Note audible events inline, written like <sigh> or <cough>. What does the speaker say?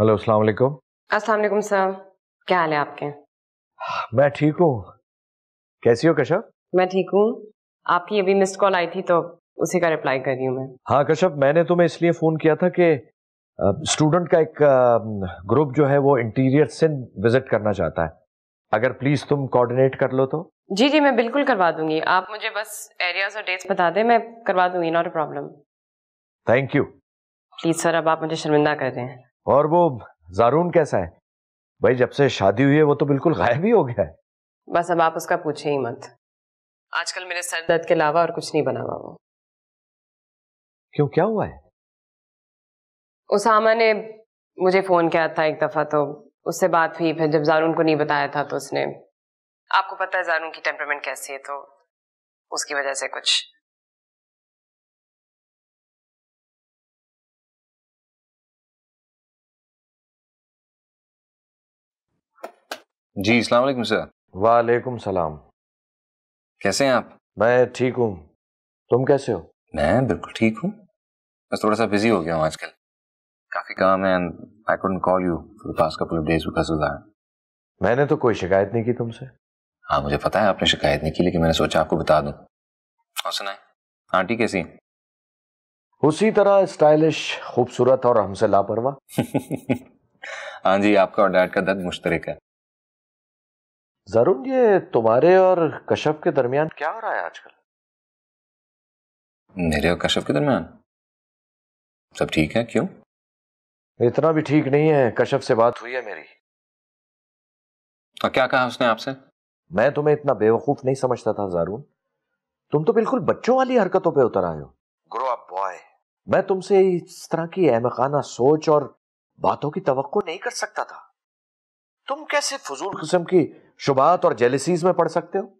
hello अस्सलाम वालेकुम अस्सलाम वालेकुम सर क्या हाल है आपके मैं ठीक हूँ कैसी हो कश्यप मैं ठीक हूँ आपकी अभी मिस कॉल आई थी तो उसी का रिप्लाई कर रही हूँ मैं हाँ कश्यप मैंने तुम्हें इसलिए फ़ोन किया था कि स्टूडेंट का एक ग्रुप जो है वो इंटीरियर सिंध विजिट करना चाहता है अगर प्लीज़ तुम कोऑर्डिनेट कर लो तो जी जी मैं बिल्कुल करवा दूंगी आप मुझे बस एरियाज और डेट्स बता दें मैं करवा दूंगी not a problem thank you please sir अब आप मुझे शर्मिंदा कर रहे हैं और वो जारून कैसा है भाई जब से शादी हुई है वो तो बिल्कुल गायब ही हो गया है बस अब आप उसका पूछे ही मत आजकल मेरे सर दर्द के अलावा और कुछ नहीं बना हुआ वो क्यों क्या हुआ है उसामा ने मुझे फोन किया था एक दफा तो उससे बात हुई फिर जब जारून को नहीं बताया था तो उसने आपको पता है जारून की टेम्परमेंट कैसी है तो उसकी वजह से कुछ जी अस्सलाम वालेकुम सर वालेकुम सलाम कैसे हैं आप मैं ठीक हूँ तुम कैसे हो मैं बिल्कुल ठीक हूँ बस थोड़ा सा बिजी हो गया हूँ आजकल काफी काम है and I couldn't call you for the past couple of days because of that मैंने तो कोई शिकायत नहीं की तुमसे हाँ मुझे पता है आपने शिकायत नहीं की लेकिन मैंने सोचा आपको बता दूं और सुनाए आंटी कैसी उसी तरह स्टाइलिश खूबसूरत और हमसे लापरवाह <laughs> हाँ जी आपका और डैड का दर्द मुश्तरक है जरूर ये तुम्हारे और कश्यप के दरमियान क्या हो रहा है आजकल मेरे और कश्यप के दरमियान सब ठीक है क्यों इतना भी ठीक नहीं है कश्यप से बात हुई है मेरी और तो क्या कहा उसने आपसे मैं तुम्हें इतना बेवकूफ नहीं समझता था जारून तुम तो बिल्कुल बच्चों वाली हरकतों पे उतर आए हो ग्रो अप बॉय मैं तुमसे इस तरह की अहमकाना सोच और बातों की तवक्को नहीं कर सकता था तुम कैसे फजूल किस्म की शुबात और जेलिसीज में पढ़ सकते हो